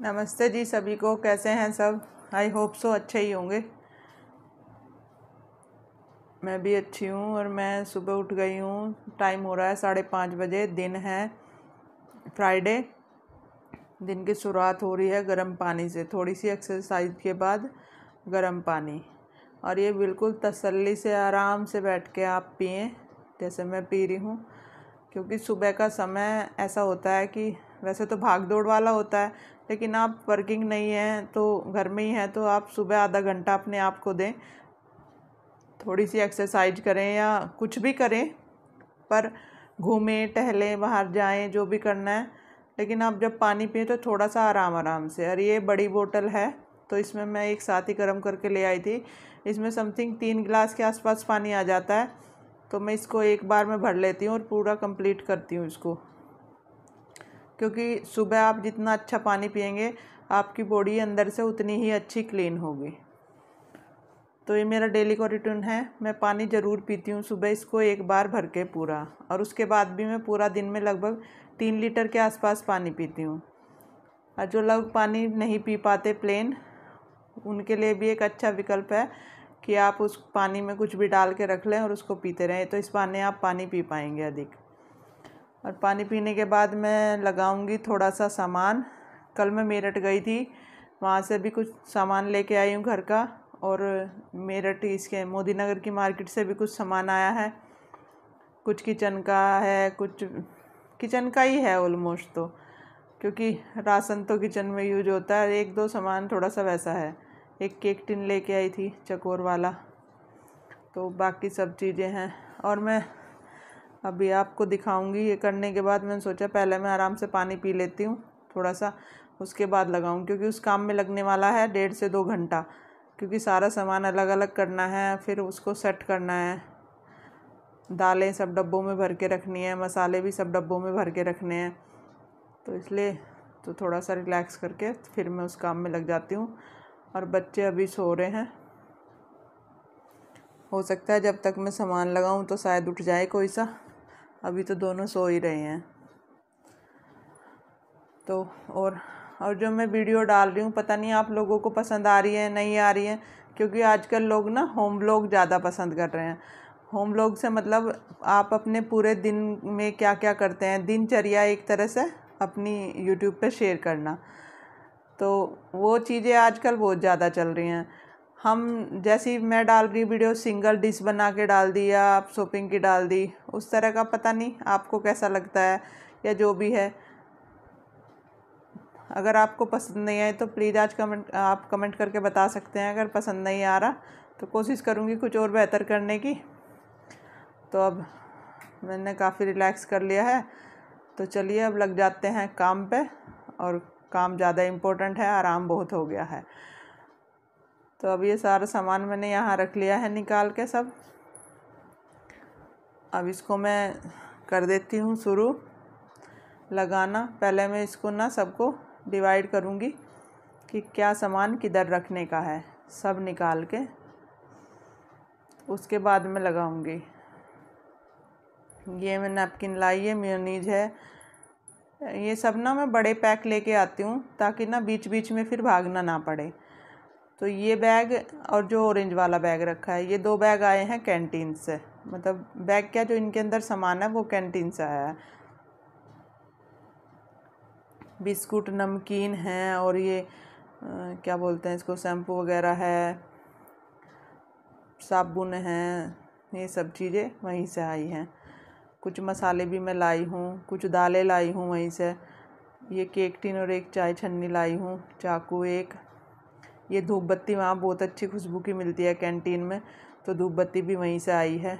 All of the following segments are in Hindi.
नमस्ते जी सभी को कैसे हैं सब आई होप सो अच्छे ही होंगे मैं भी अच्छी हूँ और मैं सुबह उठ गई हूँ टाइम हो रहा है साढ़े पाँच बजे दिन है फ्राइडे दिन की शुरुआत हो रही है गर्म पानी से थोड़ी सी एक्सरसाइज के बाद गर्म पानी और ये बिल्कुल तसल्ली से आराम से बैठ के आप पिए जैसे मैं पी रही हूँ क्योंकि सुबह का समय ऐसा होता है कि वैसे तो भाग दौड़ वाला होता है लेकिन आप वर्किंग नहीं है तो घर में ही हैं तो आप सुबह आधा घंटा अपने आप को दें थोड़ी सी एक्सरसाइज करें या कुछ भी करें पर घूमें टहलें बाहर जाएं जो भी करना है लेकिन आप जब पानी पिए तो थोड़ा सा आराम आराम से और ये बड़ी बोतल है तो इसमें मैं एक साथ ही गर्म करके ले आई थी इसमें समथिंग तीन गिलास के आसपास पानी आ जाता है तो मैं इसको एक बार में भर लेती हूँ और पूरा कंप्लीट करती हूँ इसको क्योंकि सुबह आप जितना अच्छा पानी पियेंगे आपकी बॉडी अंदर से उतनी ही अच्छी क्लीन होगी तो ये मेरा डेली का रूटीन है मैं पानी ज़रूर पीती हूँ सुबह इसको एक बार भर के पूरा और उसके बाद भी मैं पूरा दिन में लगभग तीन लीटर के आसपास पानी पीती हूँ और जो लोग पानी नहीं पी पाते प्लेन उनके लिए भी एक अच्छा विकल्प है कि आप उस पानी में कुछ भी डाल के रख लें और उसको पीते रहें तो इस बहाने आप पानी पी पाएंगे अधिक और पानी पीने के बाद मैं लगाऊंगी थोड़ा सा सामान कल मैं मेरठ गई थी वहाँ से भी कुछ सामान लेके आई हूँ घर का और मेरठ इसके मोदी नगर की मार्केट से भी कुछ सामान आया है कुछ किचन का है कुछ किचन का ही है ऑलमोस्ट तो क्योंकि राशन तो किचन में यूज होता है एक दो सामान थोड़ा सा वैसा है एक केक टिन लेके आई थी चकोर वाला तो बाकी सब चीज़ें हैं और मैं अभी आपको दिखाऊंगी ये करने के बाद मैंने सोचा पहले मैं आराम से पानी पी लेती हूँ थोड़ा सा उसके बाद लगाऊँ क्योंकि उस काम में लगने वाला है डेढ़ से दो घंटा क्योंकि सारा सामान अलग अलग करना है फिर उसको सेट करना है दालें सब डब्बों में भर के रखनी है मसाले भी सब डब्बों में भर के रखने हैं तो इसलिए तो थोड़ा सा रिलैक्स करके फिर मैं उस काम में लग जाती हूँ और बच्चे अभी सो रहे हैं हो सकता है जब तक मैं सामान लगाऊँ तो शायद उठ जाए कोई सा अभी तो दोनों सो ही रहे हैं तो और और जो मैं वीडियो डाल रही हूँ पता नहीं आप लोगों को पसंद आ रही है नहीं आ रही है क्योंकि आजकल लोग ना होम ब्लॉग ज़्यादा पसंद कर रहे हैं होम ब्लॉग से मतलब आप अपने पूरे दिन में क्या क्या करते हैं दिनचर्या एक तरह से अपनी यूट्यूब पे शेयर करना तो वो चीज़ें आजकल बहुत ज़्यादा चल रही हैं हम जैसी मैं डाल रही वीडियो सिंगल डिश बना के डाल दी या आप शॉपिंग की डाल दी उस तरह का पता नहीं आपको कैसा लगता है या जो भी है अगर आपको पसंद नहीं आए तो प्लीज़ आज कमेंट आप कमेंट करके बता सकते हैं अगर पसंद नहीं आ रहा तो कोशिश करूँगी कुछ और बेहतर करने की तो अब मैंने काफ़ी रिलैक्स कर लिया है तो चलिए अब लग जाते हैं काम पे और काम ज़्यादा इम्पोर्टेंट है आराम बहुत हो गया है तो अब ये सारा सामान मैंने यहाँ रख लिया है निकाल के सब अब इसको मैं कर देती हूँ शुरू लगाना पहले मैं इसको ना सबको डिवाइड करूँगी कि क्या सामान किधर रखने का है सब निकाल के उसके बाद में लगाऊंगी ये मैं नैपकिन लाई है म्यूनीज है ये सब ना मैं बड़े पैक लेके आती हूँ ताकि ना बीच बीच में फिर भागना ना पड़े तो ये बैग और जो ऑरेंज वाला बैग रखा है ये दो बैग आए हैं कैंटीन से मतलब बैग क्या जो इनके अंदर सामान है वो कैंटीन से आया है बिस्कुट नमकीन हैं और ये आ, क्या बोलते हैं इसको शैम्पू वगैरह है साबुन हैं ये सब चीज़ें वहीं से आई हैं कुछ मसाले भी मैं लाई हूँ कुछ दालें लाई हूँ वहीं से ये केक टिन और एक चाय छन्नी लाई हूँ चाकू एक ये धूप बत्ती वहाँ बहुत अच्छी खुशबू की मिलती है कैंटीन में तो धूप बत्ती भी वहीं से आई है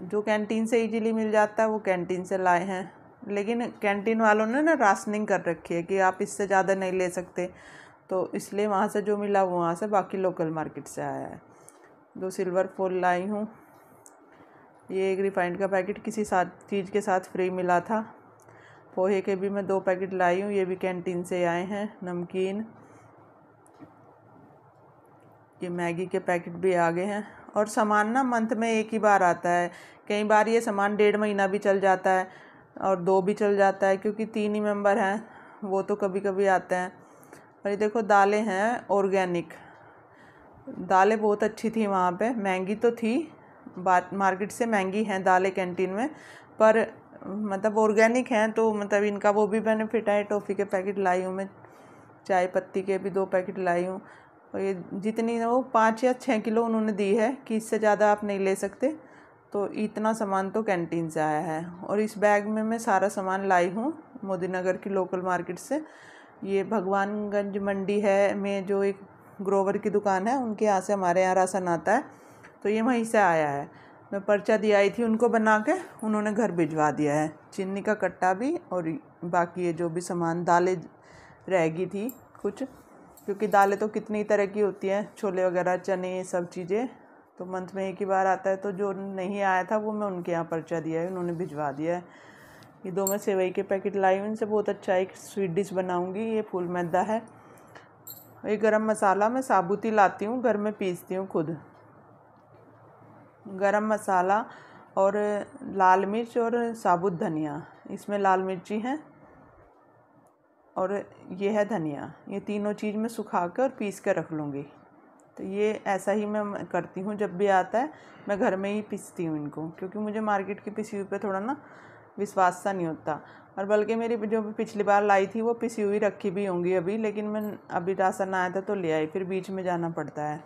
जो कैंटीन से इजीली मिल जाता है वो कैंटीन से लाए हैं लेकिन कैंटीन वालों ने ना राशनिंग कर रखी है कि आप इससे ज़्यादा नहीं ले सकते तो इसलिए वहाँ से जो मिला वो वहाँ से बाकी लोकल मार्केट से आया है दो सिल्वर फूल लाई हूँ ये एक रिफाइंड का पैकेट किसी साथ चीज़ के साथ फ्री मिला था पोहे के भी मैं दो पैकेट लाई हूँ ये भी कैंटीन से आए हैं नमकीन ये मैगी के पैकेट भी आ गए हैं और सामान ना मंथ में एक ही बार आता है कई बार ये सामान डेढ़ महीना भी चल जाता है और दो भी चल जाता है क्योंकि तीन ही मेंबर हैं वो तो कभी कभी आते हैं और ये देखो दालें हैं ऑर्गेनिक दालें बहुत अच्छी थी वहाँ पे महंगी तो थी बात मार्केट से महंगी हैं दालें कैंटीन में पर मतलब ऑर्गेनिक हैं तो मतलब इनका वो भी बेनिफिट है टॉफ़ी के पैकेट लाई हूँ मैं चाय पत्ती के भी दो पैकेट लाई हूँ और ये जितनी वो पाँच या छः किलो उन्होंने दी है कि इससे ज़्यादा आप नहीं ले सकते तो इतना सामान तो कैंटीन से आया है और इस बैग में मैं सारा सामान लाई हूँ मोदी नगर की लोकल मार्केट से ये भगवानगंज मंडी है में जो एक ग्रोवर की दुकान है उनके यहाँ से हमारे यहाँ राशन आता है तो ये वहीं से आया है मैं पर्चा दी आई थी उनको बना के उन्होंने घर भिजवा दिया है चीनी का कट्टा भी और बाकी ये जो भी सामान दालें रहेगी थी कुछ क्योंकि दालें तो कितनी तरह की होती हैं छोले वगैरह चने ये सब चीज़ें तो मंथ में एक ही बार आता है तो जो नहीं आया था वो मैं उनके यहाँ पर्चा दिया है उन्होंने भिजवा दिया है ये दो मैं सेवई के पैकेट लाई हूँ इनसे बहुत अच्छा एक स्वीट डिश बनाऊँगी ये फूल मैदा है ये गरम मसाला मैं साबुती लाती हूँ घर में पीसती हूँ खुद गरम मसाला और लाल मिर्च और साबुत धनिया इसमें लाल मिर्ची है और ये है धनिया ये तीनों चीज़ मैं सुखा के और पीस कर रख लूँगी तो ये ऐसा ही मैं करती हूँ जब भी आता है मैं घर में ही पीसती हूँ इनको क्योंकि मुझे मार्केट की पिसी हुई पे थोड़ा ना विश्वास सा नहीं होता और बल्कि मेरी जो पिछली बार लाई थी वो पिसी हुई रखी भी होंगी अभी लेकिन मैं अभी राशन आया था तो ले आई फिर बीच में जाना पड़ता है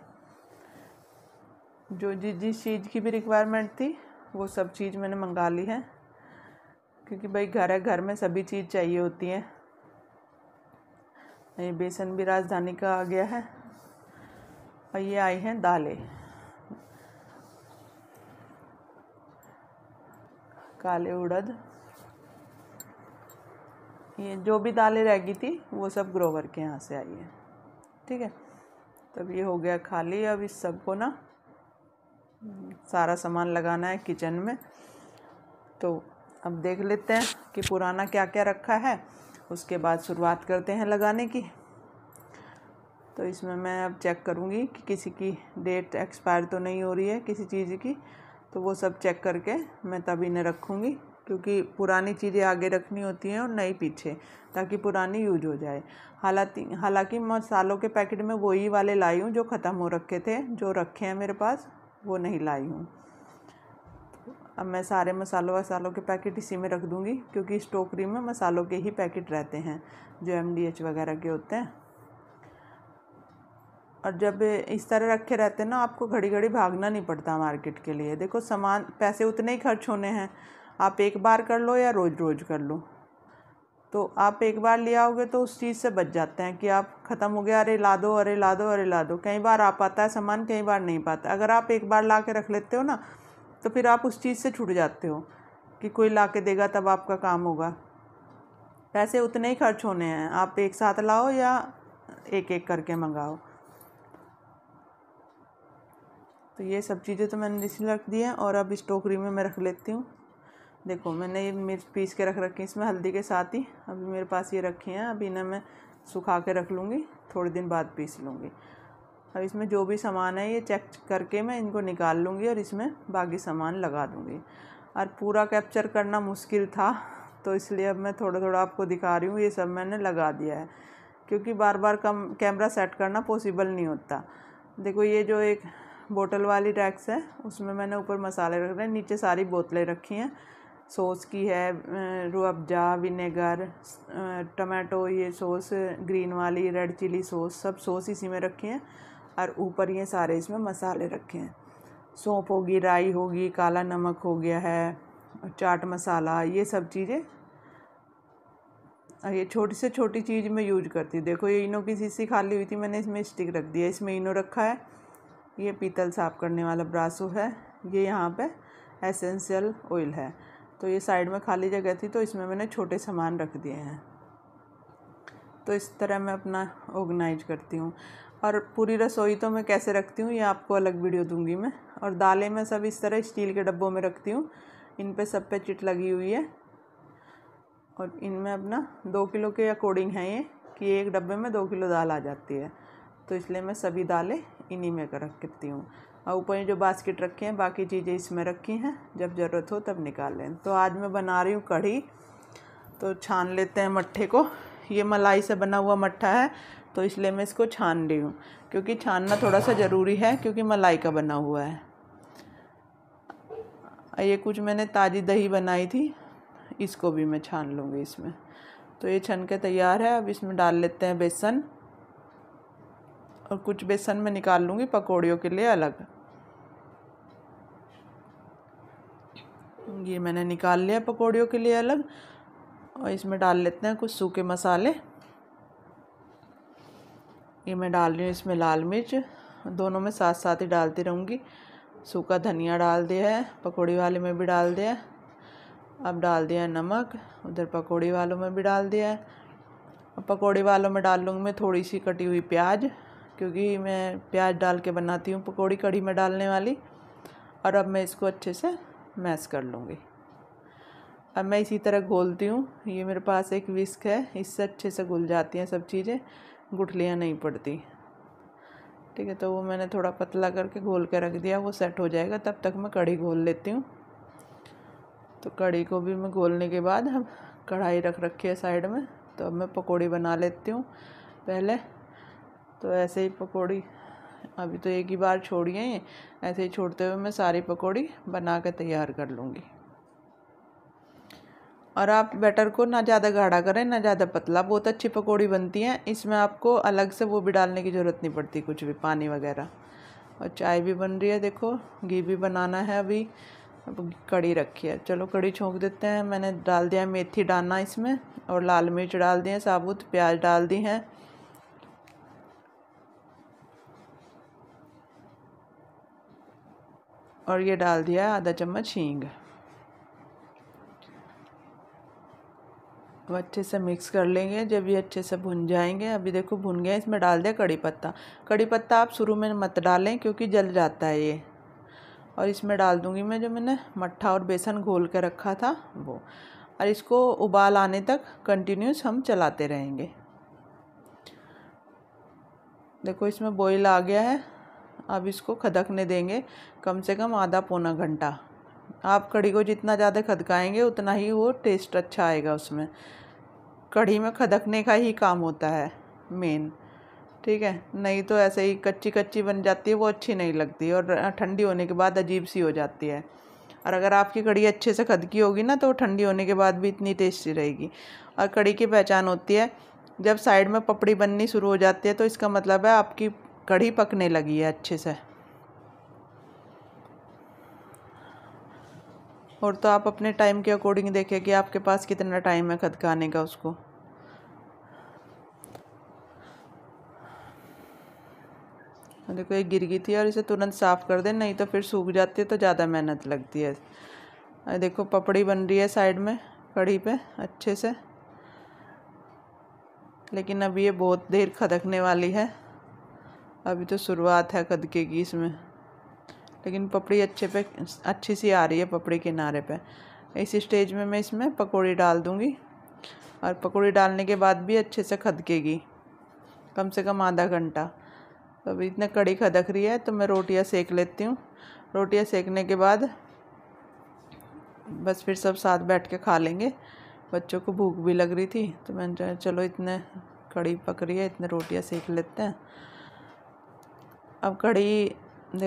जो जिस जिस चीज़ की भी रिक्वायरमेंट थी वो सब चीज़ मैंने मंगा ली है क्योंकि भाई घर है घर में सभी चीज़ चाहिए होती है ये बेसन भी राजधानी का आ गया है और ये आई हैं दालें काले उड़द ये जो भी दालें रह गई थी वो सब ग्रोवर के यहाँ से आई है ठीक है तब ये हो गया खाली अब इस सब को ना सारा सामान लगाना है किचन में तो अब देख लेते हैं कि पुराना क्या क्या रखा है उसके बाद शुरुआत करते हैं लगाने की तो इसमें मैं अब चेक करूँगी कि किसी की डेट एक्सपायर तो नहीं हो रही है किसी चीज़ की तो वो सब चेक करके मैं तब इन्हें रखूँगी क्योंकि पुरानी चीज़ें आगे रखनी होती हैं और नई पीछे ताकि पुरानी यूज हो जाए हालांकि हालांकि मसालों के पैकेट में वही वाले लाई हूँ जो ख़त्म हो रखे थे जो रखे हैं मेरे पास वो नहीं लाई हूँ अब मैं सारे मसालों वसालों के पैकेट इसी में रख दूँगी क्योंकि इस टोकरी में मसालों के ही पैकेट रहते हैं जो एम डी एच वगैरह के होते हैं और जब इस तरह रखे रहते हैं ना आपको घड़ी घड़ी भागना नहीं पड़ता मार्केट के लिए देखो सामान पैसे उतने ही खर्च होने हैं आप एक बार कर लो या रोज़ रोज़ कर लो तो आप एक बार ले आओगे तो उस चीज़ से बच जाते हैं कि आप ख़त्म हो गया अरे ला दो अरे ला दो अरे ला दो कई बार आ पाता है सामान कई बार नहीं पाता अगर आप एक बार ला के रख लेते हो ना तो फिर आप उस चीज़ से छूट जाते हो कि कोई ला के देगा तब आपका काम होगा पैसे उतने ही खर्च होने हैं आप एक साथ लाओ या एक एक करके मंगाओ तो ये सब चीज़ें तो मैंने इसलिए रख दी हैं और अब इस टोकरी में मैं रख लेती हूँ देखो मैंने ये मिर्च पीस के रख रखी इसमें हल्दी के साथ ही अभी मेरे पास ये रखे हैं अभी इन्हें मैं सुखा के रख लूँगी थोड़े दिन बाद पीस लूँगी अब इसमें जो भी सामान है ये चेक करके मैं इनको निकाल लूँगी और इसमें बाकी सामान लगा दूँगी और पूरा कैप्चर करना मुश्किल था तो इसलिए अब मैं थोड़ा थोड़ा आपको दिखा रही हूँ ये सब मैंने लगा दिया है क्योंकि बार बार कम कैमरा सेट करना पॉसिबल नहीं होता देखो ये जो एक बोतल वाली टैक्स है उसमें मैंने ऊपर मसाले रख रहे हैं नीचे सारी बोतलें रखी हैं सॉस की है रू अफ़ज़ा विनेगर टमाटो ये सॉस ग्रीन वाली रेड चिली सॉस सब सॉस इसी में रखे हैं और ऊपर ये सारे इसमें मसाले रखे हैं सौंप होगी राई होगी काला नमक हो गया है चाट मसाला ये सब चीज़ें ये छोटी से छोटी चीज़ मैं यूज करती हूँ देखो ये इनो की सीसी खाली हुई थी मैंने इसमें स्टिक रख दिया इसमें इनो रखा है ये पीतल साफ़ करने वाला ब्रासो है ये यहाँ पे एसेंशियल ऑयल है तो ये साइड में खाली जगह थी तो इसमें मैंने छोटे सामान रख दिए हैं तो इस तरह मैं अपना ऑर्गेनाइज करती हूँ और पूरी रसोई तो मैं कैसे रखती हूँ ये आपको अलग वीडियो दूंगी मैं और दालें मैं सब इस तरह स्टील के डब्बों में रखती हूँ इन पे सब पे चिट लगी हुई है और इनमें अपना दो किलो के अकॉर्डिंग है ये कि एक डब्बे में दो किलो दाल आ जाती है तो इसलिए मैं सभी दालें इन्हीं में कर रखती हूँ और ऊपर जो बास्केट रखे हैं बाकी चीज़ें इसमें रखी हैं जब ज़रूरत हो तब निकाल लें तो आज मैं बना रही हूँ कढ़ी तो छान लेते हैं मट्ठे को ये मलाई से बना हुआ मट्ठा है तो इसलिए मैं इसको छान रही हूँ क्योंकि छानना थोड़ा सा ज़रूरी है क्योंकि मलाई का बना हुआ है ये कुछ मैंने ताज़ी दही बनाई थी इसको भी मैं छान लूँगी इसमें तो ये छन के तैयार है अब इसमें डाल लेते हैं बेसन और कुछ बेसन मैं निकाल लूँगी पकौड़ियों के लिए अलग ये मैंने निकाल लिया पकौड़ियों के लिए अलग और इसमें डाल लेते हैं कुछ सूखे मसाले ये मैं डाल रही हूँ इसमें लाल मिर्च दोनों में साथ साथ ही डालती रहूँगी सूखा धनिया डाल दिया है पकौड़ी वाले में भी डाल दिया है अब डाल दिया है नमक उधर पकौड़ी वालों में भी डाल दिया है अब पकौड़ी वालों में डाल लूँगी मैं थोड़ी सी कटी हुई प्याज क्योंकि मैं प्याज डाल के बनाती हूँ पकौड़ी कढ़ी में डालने वाली और अब मैं इसको अच्छे से मैस कर लूँगी अब मैं इसी तरह घोलती हूँ ये मेरे पास एक विस्क है इससे अच्छे से घुल जाती हैं सब चीज़ें गुठलियाँ नहीं पड़ती ठीक है तो वो मैंने थोड़ा पतला करके घोल के रख दिया वो सेट हो जाएगा तब तक मैं कढ़ी घोल लेती हूँ तो कढ़ी को भी मैं घोलने के बाद अब कढ़ाई रख रखी है साइड में तो अब मैं पकौड़ी बना लेती हूँ पहले तो ऐसे ही पकौड़ी अभी तो एक ही बार छोड़िए ऐसे ही छोड़ते हुए मैं सारी पकौड़ी बना कर तैयार कर लूँगी और आप बैटर को ना ज़्यादा गाढ़ा करें ना ज़्यादा पतला बहुत अच्छी पकौड़ी बनती है इसमें आपको अलग से वो भी डालने की ज़रूरत नहीं पड़ती कुछ भी पानी वगैरह और चाय भी बन रही है देखो घी भी बनाना है अभी अब कड़ी रखी है चलो कड़ी छोंक देते हैं मैंने डाल दिया मेथी डालना इसमें और लाल मिर्च डाल दी है साबुत प्याज डाल दी हैं और ये डाल दिया आधा चम्मच हींग अब तो अच्छे से मिक्स कर लेंगे जब ये अच्छे से भुन जाएंगे अभी देखो भुन गए इसमें डाल दिया कड़ी पत्ता कड़ी पत्ता आप शुरू में मत डालें क्योंकि जल जाता है ये और इसमें डाल दूंगी मैं जो मैंने मट्ठा और बेसन घोल कर रखा था वो और इसको उबाल आने तक कंटिन्यूस हम चलाते रहेंगे देखो इसमें बॉईल आ गया है अब इसको खदकने देंगे कम से कम आधा पौना घंटा आप कढ़ी को जितना ज़्यादा खदकाएंगे उतना ही वो टेस्ट अच्छा आएगा उसमें कढ़ी में खदकने का ही काम होता है मेन ठीक है नहीं तो ऐसे ही कच्ची कच्ची बन जाती है वो अच्छी नहीं लगती और ठंडी होने के बाद अजीब सी हो जाती है और अगर आपकी कड़ी अच्छे से खदकी होगी ना तो ठंडी होने के बाद भी इतनी टेस्टी रहेगी और कड़ी की पहचान होती है जब साइड में पपड़ी बननी शुरू हो जाती है तो इसका मतलब है आपकी कढ़ी पकने लगी है अच्छे से और तो आप अपने टाइम के अकॉर्डिंग देखें कि आपके पास कितना टाइम है खदकाने का उसको हाँ, देखो ये गिर गई थी और इसे तुरंत साफ़ कर दें नहीं तो फिर सूख जाती है तो ज़्यादा मेहनत लगती है देखो पपड़ी बन रही है साइड में कड़ी पे अच्छे से लेकिन अब ये बहुत देर खदकने वाली है अभी तो शुरुआत है कदके की इसमें लेकिन पपड़ी अच्छे पे अच्छी सी आ रही है पपड़ी किनारे पे इस स्टेज में मैं इसमें पकौड़ी डाल दूँगी और पकौड़ी डालने के बाद भी अच्छे से खदकेगी कम से कम आधा घंटा तो अभी इतना कड़ी खदक रही है तो मैं रोटियां सेक लेती हूँ रोटियां सेकने के बाद बस फिर सब साथ बैठ के खा लेंगे बच्चों को भूख भी लग रही थी तो मैंने चलो इतने कड़ी पक रही है इतने रोटियां सेक लेते हैं अब कड़ी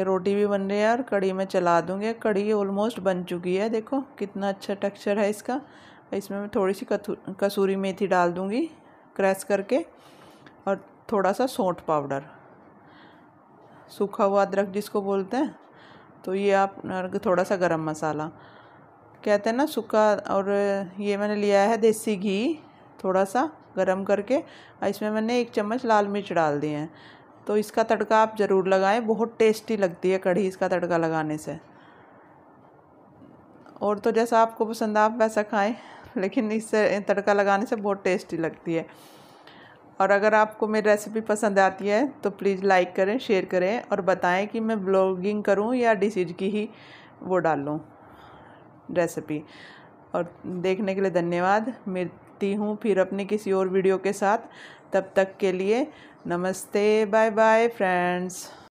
रोटी भी बन रही है और कड़ी में चला दूँगी कड़ी ऑलमोस्ट बन चुकी है देखो कितना अच्छा टेक्सचर है इसका इसमें मैं थोड़ी सी कसूरी मेथी डाल दूँगी क्रैश करके और थोड़ा सा सौंठ पाउडर सूखा हुआ अदरक जिसको बोलते हैं तो ये आप थोड़ा सा गरम मसाला कहते हैं ना सूखा और ये मैंने लिया है देसी घी थोड़ा सा गरम करके और इसमें मैंने एक चम्मच लाल मिर्च डाल दिए हैं तो इसका तड़का आप ज़रूर लगाएं बहुत टेस्टी लगती है कढ़ी इसका तड़का लगाने से और तो जैसा आपको पसंद आप वैसा खाएं लेकिन इससे तड़का लगाने से बहुत टेस्टी लगती है और अगर आपको मेरी रेसिपी पसंद आती है तो प्लीज़ लाइक करें शेयर करें और बताएं कि मैं ब्लॉगिंग करूं या डिसीज की ही वो डालूं रेसिपी और देखने के लिए धन्यवाद मिलती हूँ फिर अपने किसी और वीडियो के साथ तब तक के लिए नमस्ते बाय बाय फ्रेंड्स